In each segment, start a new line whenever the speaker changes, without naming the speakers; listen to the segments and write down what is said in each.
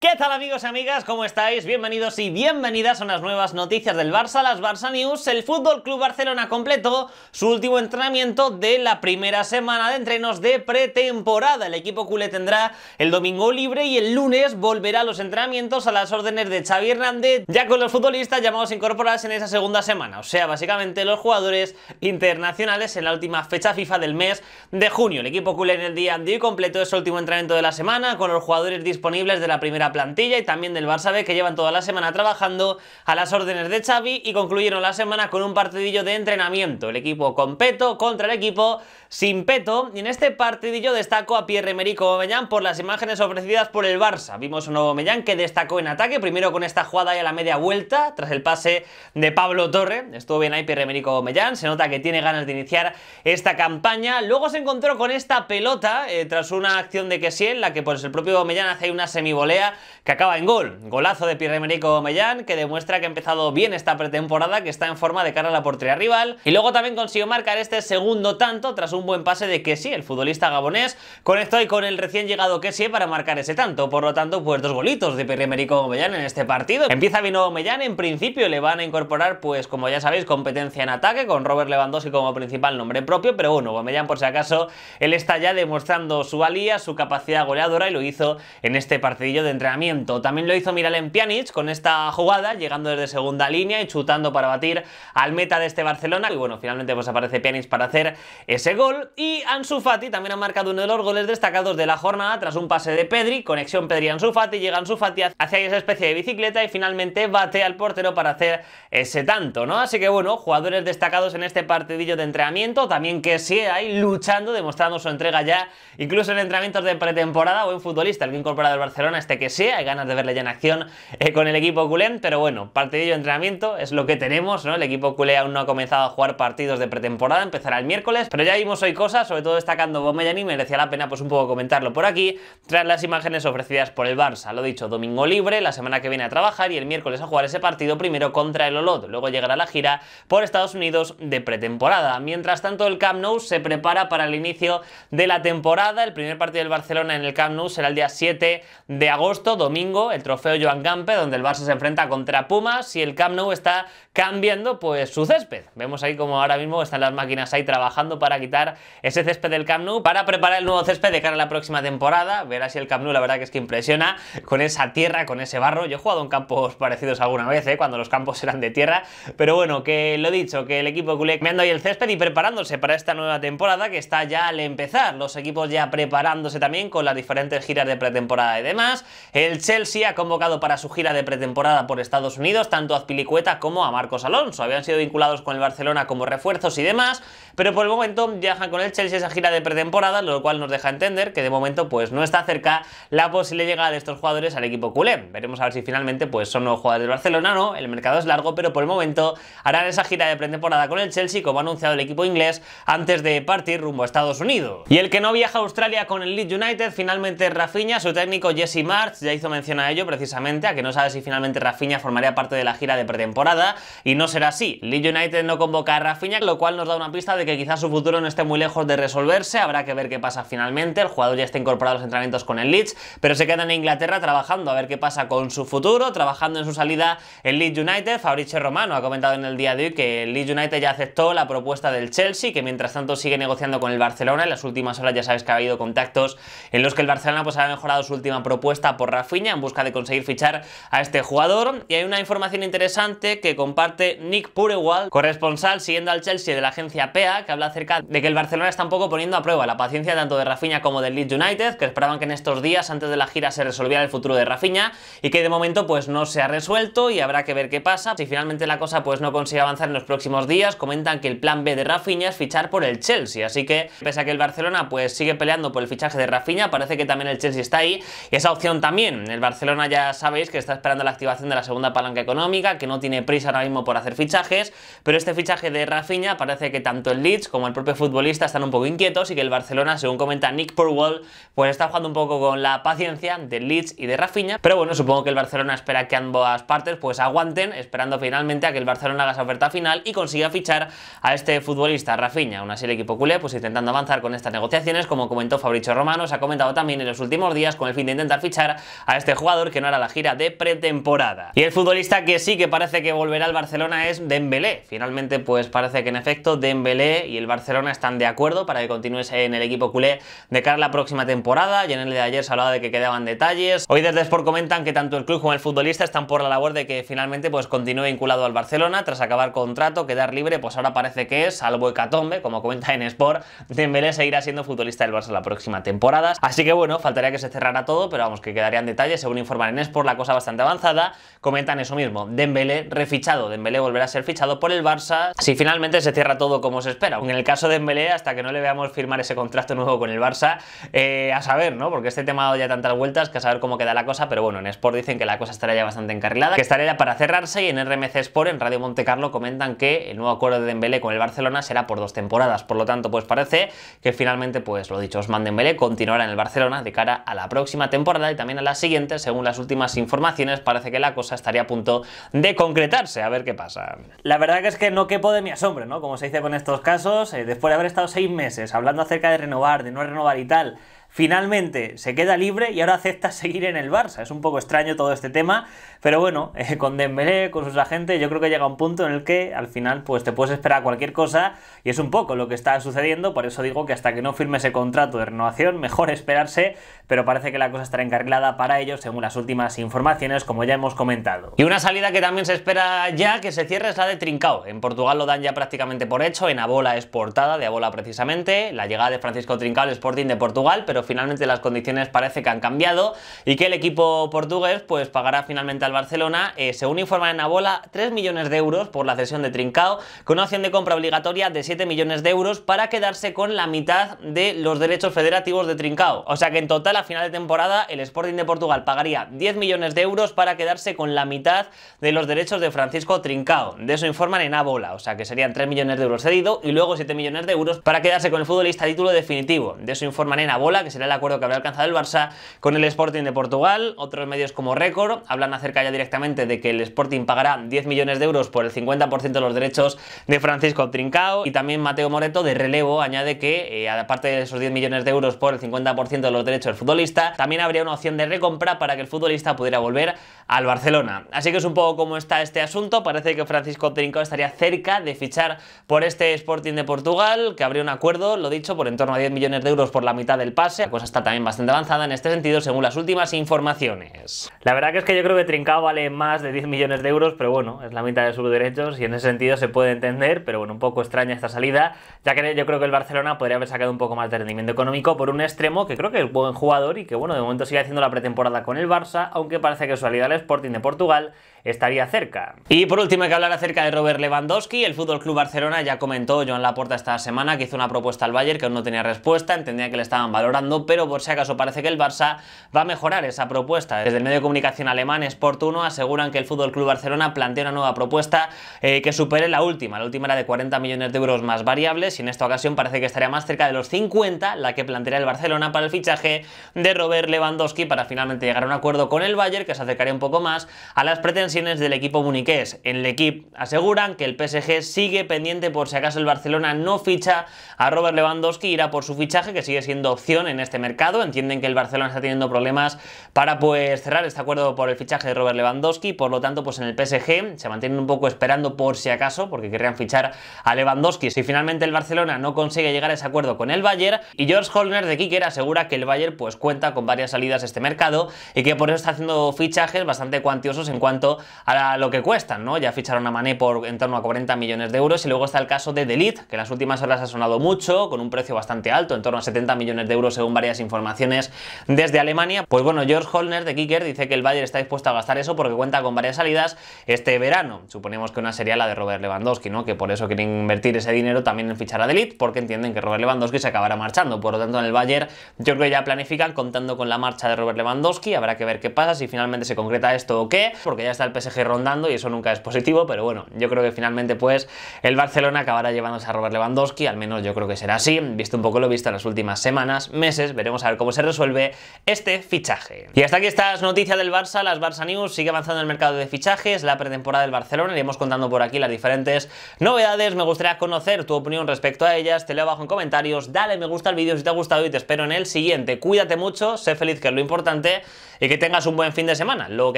¿Qué tal amigos y amigas? ¿Cómo estáis? Bienvenidos y bienvenidas a unas nuevas noticias del Barça, las Barça News. El Fútbol Club Barcelona completó su último entrenamiento de la primera semana de entrenos de pretemporada. El equipo culé tendrá el domingo libre y el lunes volverá a los entrenamientos a las órdenes de Xavi Hernández, ya con los futbolistas llamados incorporados en esa segunda semana, o sea, básicamente los jugadores internacionales en la última fecha FIFA del mes de junio. El equipo culé en el día de hoy completó su último entrenamiento de la semana con los jugadores disponibles de la primera plantilla y también del Barça B que llevan toda la semana trabajando a las órdenes de Xavi y concluyeron la semana con un partidillo de entrenamiento. El equipo con peto contra el equipo sin peto y en este partidillo destacó a Pierre-Emerick Aubameyang por las imágenes ofrecidas por el Barça. Vimos un nuevo Mellán que destacó en ataque, primero con esta jugada y a la media vuelta, tras el pase de Pablo Torre. Estuvo bien ahí Pierre-Emerick Aubameyang, se nota que tiene ganas de iniciar esta campaña. Luego se encontró con esta pelota eh, tras una acción de en la que pues el propio Aubameyang hace una semivolea que acaba en gol. Golazo de Pierre-Emerick Aubameyang, que demuestra que ha empezado bien esta pretemporada, que está en forma de cara a la portería rival. Y luego también consiguió marcar este segundo tanto tras un buen pase de Kessie, el futbolista gabonés, conectó y con el recién llegado Kessie para marcar ese tanto. Por lo tanto, pues dos golitos de Pierre-Emerick Aubameyang en este partido. Empieza bien Aubameyang, en principio le van a incorporar, pues como ya sabéis, competencia en ataque, con Robert Lewandowski como principal nombre propio, pero bueno, Aubameyang por si acaso, él está ya demostrando su valía, su capacidad goleadora y lo hizo en este partidillo de entre también lo hizo Miralem Pjanic con esta jugada, llegando desde segunda línea y chutando para batir al meta de este Barcelona. Y bueno, finalmente pues aparece Pjanic para hacer ese gol. Y Ansu Fati también ha marcado uno de los goles destacados de la jornada tras un pase de Pedri, conexión Pedri-Ansu Fati, llega Ansu Fati hacia esa especie de bicicleta y finalmente bate al portero para hacer ese tanto, ¿no? Así que bueno, jugadores destacados en este partidillo de entrenamiento, también que sí hay luchando, demostrando su entrega ya, incluso en entrenamientos de pretemporada o en futbolista, el incorporado al del Barcelona, este que sí, hay ganas de verle ya en acción eh, con el equipo culé, pero bueno, partidillo de entrenamiento es lo que tenemos, ¿no? El equipo culé aún no ha comenzado a jugar partidos de pretemporada, empezará el miércoles, pero ya vimos hoy cosas, sobre todo destacando Bomellani, merecía la pena pues un poco comentarlo por aquí, tras las imágenes ofrecidas por el Barça, lo dicho, domingo libre, la semana que viene a trabajar y el miércoles a jugar ese partido primero contra el Olot, luego llegará la gira por Estados Unidos de pretemporada. Mientras tanto, el Camp Nou se prepara para el inicio de la temporada, el primer partido del Barcelona en el Camp Nou será el día 7 de agosto, domingo, el trofeo Joan Campe, donde el Barça se enfrenta contra Pumas y el Camp Nou está cambiando pues su césped. Vemos ahí como ahora mismo están las máquinas ahí trabajando para quitar ese césped del Camp Nou, para preparar el nuevo césped de cara a la próxima temporada. Verás si el Camp Nou la verdad que es que impresiona con esa tierra, con ese barro. Yo he jugado en campos parecidos alguna vez, ¿eh? cuando los campos eran de tierra, pero bueno, que lo dicho, que el equipo culé cambiando ahí el césped y preparándose para esta nueva temporada que está ya al empezar. Los equipos ya preparándose también con las diferentes giras de pretemporada y demás. El Chelsea ha convocado para su gira de pretemporada por Estados Unidos tanto a Azpilicueta como a Marcos Alonso. Habían sido vinculados con el Barcelona como refuerzos y demás, pero por el momento viajan con el Chelsea esa gira de pretemporada, lo cual nos deja entender que de momento pues no está cerca la posible llegada de estos jugadores al equipo culé. Veremos a ver si finalmente pues son nuevos jugadores del Barcelona o no, el mercado es largo, pero por el momento harán esa gira de pretemporada con el Chelsea como ha anunciado el equipo inglés antes de partir rumbo a Estados Unidos. Y el que no viaja a Australia con el Leeds United, finalmente Rafinha, su técnico Jesse March ya hizo mención a ello precisamente, a que no sabe si finalmente Rafinha formaría parte de la gira de pretemporada, y no será así. Leeds United no convoca a Rafinha, lo cual nos da una pista de que quizás su futuro no esté muy lejos de resolverse, habrá que ver qué pasa finalmente, el jugador ya está incorporado a los entrenamientos con el Leeds, pero se queda en Inglaterra trabajando a ver qué pasa con su futuro, trabajando en su salida en Leeds United, Fabrice Romano ha comentado en el día de hoy que el Leeds United ya aceptó la propuesta del Chelsea, que mientras tanto sigue negociando con el Barcelona, en las últimas horas ya sabes que ha habido contactos en los que el Barcelona pues ha mejorado su última propuesta por rafiña Rafinha en busca de conseguir fichar a este jugador. Y hay una información interesante que comparte Nick Purewal, corresponsal siguiendo al Chelsea de la agencia PEA, que habla acerca de que el Barcelona está un poco poniendo a prueba la paciencia tanto de Rafinha como del Leeds United, que esperaban que en estos días antes de la gira se resolviera el futuro de Rafinha y que de momento pues no se ha resuelto y habrá que ver qué pasa. Si finalmente la cosa pues no consigue avanzar en los próximos días, comentan que el plan B de Rafinha es fichar por el Chelsea, así que pese a que el Barcelona pues sigue peleando por el fichaje de Rafinha, parece que también el Chelsea está ahí y esa opción también el Barcelona ya sabéis que está esperando la activación de la segunda palanca económica, que no tiene prisa ahora mismo por hacer fichajes, pero este fichaje de Rafinha parece que tanto el Leeds como el propio futbolista están un poco inquietos y que el Barcelona, según comenta Nick Purwell, pues está jugando un poco con la paciencia del Leeds y de Rafinha, pero bueno, supongo que el Barcelona espera que ambas partes pues aguanten, esperando finalmente a que el Barcelona haga esa oferta final y consiga fichar a este futbolista, Rafinha, así el equipo culé, pues intentando avanzar con estas negociaciones, como comentó Fabricio Romano, se ha comentado también en los últimos días con el fin de intentar fichar a este jugador que no era la gira de pretemporada. Y el futbolista que sí que parece que volverá al Barcelona es Dembélé. Finalmente pues parece que en efecto Dembélé y el Barcelona están de acuerdo para que continúe en el equipo culé de cara a la próxima temporada. Y en el de ayer se hablaba de que quedaban detalles. Hoy desde Sport comentan que tanto el club como el futbolista están por la labor de que finalmente pues continúe vinculado al Barcelona tras acabar contrato, quedar libre, pues ahora parece que es, salvo hecatombe, como comenta en Sport, Dembélé seguirá siendo futbolista del Barça la próxima temporada. Así que bueno, faltaría que se cerrara todo, pero vamos, que quedaría en detalle, según informan en Sport, la cosa bastante avanzada. Comentan eso mismo, Dembélé refichado, Dembélé volverá a ser fichado por el Barça si finalmente se cierra todo como se espera. En el caso de Dembélé, hasta que no le veamos firmar ese contrato nuevo con el Barça, eh, a saber, ¿no? Porque este tema ha dado ya tantas vueltas que a saber cómo queda la cosa, pero bueno, en Sport dicen que la cosa estará ya bastante encarrilada, que estará ya para cerrarse y en RMC Sport, en Radio Monte Carlo comentan que el nuevo acuerdo de Dembélé con el Barcelona será por dos temporadas, por lo tanto, pues parece que finalmente, pues lo dicho, Osman Dembélé continuará en el Barcelona de cara a la próxima temporada y también a la siguiente, según las últimas informaciones, parece que la cosa estaría a punto de concretarse. A ver qué pasa. La verdad que es que no quepo de mi asombro, ¿no? Como se dice con estos casos, eh, después de haber estado seis meses hablando acerca de renovar, de no renovar y tal, finalmente se queda libre y ahora acepta seguir en el Barça. Es un poco extraño todo este tema, pero bueno, eh, con Dembélé, con sus agentes, yo creo que llega un punto en el que al final pues te puedes esperar cualquier cosa y es un poco lo que está sucediendo, por eso digo que hasta que no firme ese contrato de renovación, mejor esperarse, pero parece que la cosa estará encarrilada para ellos según las últimas informaciones, como ya hemos comentado. Y una salida que también se espera ya que se cierre es la de Trincao. En Portugal lo dan ya prácticamente por hecho, en Abola es portada de Abola precisamente, la llegada de Francisco Trincao al Sporting de Portugal, pero finalmente las condiciones parece que han cambiado y que el equipo portugués pues pagará finalmente al Barcelona, eh, según informa en Abola, 3 millones de euros por la cesión de Trincao, con una opción de compra obligatoria de 7 millones de euros para quedarse con la mitad de los derechos federativos de Trincao. O sea que en total a final de temporada el Sporting de Portugal pagaría 10 millones de euros para quedarse con la mitad de los derechos de Francisco Trincao. De eso informan en Abola, o sea que serían 3 millones de euros cedido y luego 7 millones de euros para quedarse con el futbolista título definitivo. De eso informan en Abola, será el acuerdo que habrá alcanzado el Barça con el Sporting de Portugal. Otros medios como Record hablan acerca ya directamente de que el Sporting pagará 10 millones de euros por el 50% de los derechos de Francisco Trincao y también Mateo Moreto de relevo añade que eh, aparte de esos 10 millones de euros por el 50% de los derechos del futbolista, también habría una opción de recompra para que el futbolista pudiera volver al Barcelona. Así que es un poco como está este asunto. Parece que Francisco Trincao estaría cerca de fichar por este Sporting de Portugal, que habría un acuerdo, lo dicho, por en torno a 10 millones de euros por la mitad del pase. La cosa está también bastante avanzada en este sentido, según las últimas informaciones. La verdad que es que yo creo que Trincao vale más de 10 millones de euros, pero bueno, es la mitad de sus derechos y en ese sentido se puede entender, pero bueno, un poco extraña esta salida, ya que yo creo que el Barcelona podría haber sacado un poco más de rendimiento económico por un extremo que creo que es buen jugador y que bueno, de momento sigue haciendo la pretemporada con el Barça, aunque parece que su salida le Sporting de Portugal estaría cerca. Y por último hay que hablar acerca de Robert Lewandowski. El Fútbol Club Barcelona ya comentó Joan Laporta esta semana que hizo una propuesta al Bayern que aún no tenía respuesta, entendía que le estaban valorando, pero por si acaso parece que el Barça va a mejorar esa propuesta. Desde el medio de comunicación alemán Sport 1 aseguran que el Fútbol Club Barcelona plantea una nueva propuesta eh, que supere la última. La última era de 40 millones de euros más variables y en esta ocasión parece que estaría más cerca de los 50 la que plantearía el Barcelona para el fichaje de Robert Lewandowski para finalmente llegar a un acuerdo con el Bayern que se acercaría un poco más a las pretensiones del equipo muniqués. En el equipo aseguran que el PSG sigue pendiente por si acaso el Barcelona no ficha a Robert Lewandowski, irá por su fichaje, que sigue siendo opción en este mercado. Entienden que el Barcelona está teniendo problemas para pues cerrar este acuerdo por el fichaje de Robert Lewandowski, por lo tanto pues en el PSG se mantienen un poco esperando por si acaso, porque querrían fichar a Lewandowski. Si finalmente el Barcelona no consigue llegar a ese acuerdo con el Bayern, y George Holner de Kicker asegura que el Bayern pues cuenta con varias salidas este mercado y que por eso está haciendo fichajes bastante bastante cuantiosos en cuanto a lo que cuestan, ¿no? Ya ficharon a Mané por en torno a 40 millones de euros y luego está el caso de Delete, que en las últimas horas ha sonado mucho, con un precio bastante alto, en torno a 70 millones de euros según varias informaciones desde Alemania. Pues bueno, George Holner de Kicker dice que el Bayern está dispuesto a gastar eso porque cuenta con varias salidas este verano. Suponemos que una sería la de Robert Lewandowski, ¿no? Que por eso quieren invertir ese dinero también en fichar a Delete, porque entienden que Robert Lewandowski se acabará marchando. Por lo tanto, en el Bayern yo creo que ya planifican contando con la marcha de Robert Lewandowski. Habrá que ver qué pasa si finalmente se concreta esto o qué, porque ya está el PSG rondando y eso nunca es positivo, pero bueno, yo creo que finalmente pues el Barcelona acabará llevándose a Robert Lewandowski, al menos yo creo que será así, visto un poco lo visto en las últimas semanas, meses, veremos a ver cómo se resuelve este fichaje. Y hasta aquí estas noticias del Barça, las Barça News, sigue avanzando el mercado de fichajes, la pretemporada del Barcelona, iremos contando por aquí las diferentes novedades, me gustaría conocer tu opinión respecto a ellas, te leo abajo en comentarios, dale me gusta al vídeo si te ha gustado y te espero en el siguiente, cuídate mucho, sé feliz que es lo importante y que tengas un buen fin de semana, lo que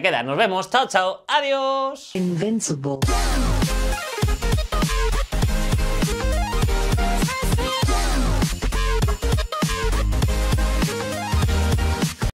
que queda. Nos vemos. Chao, chao. Adiós.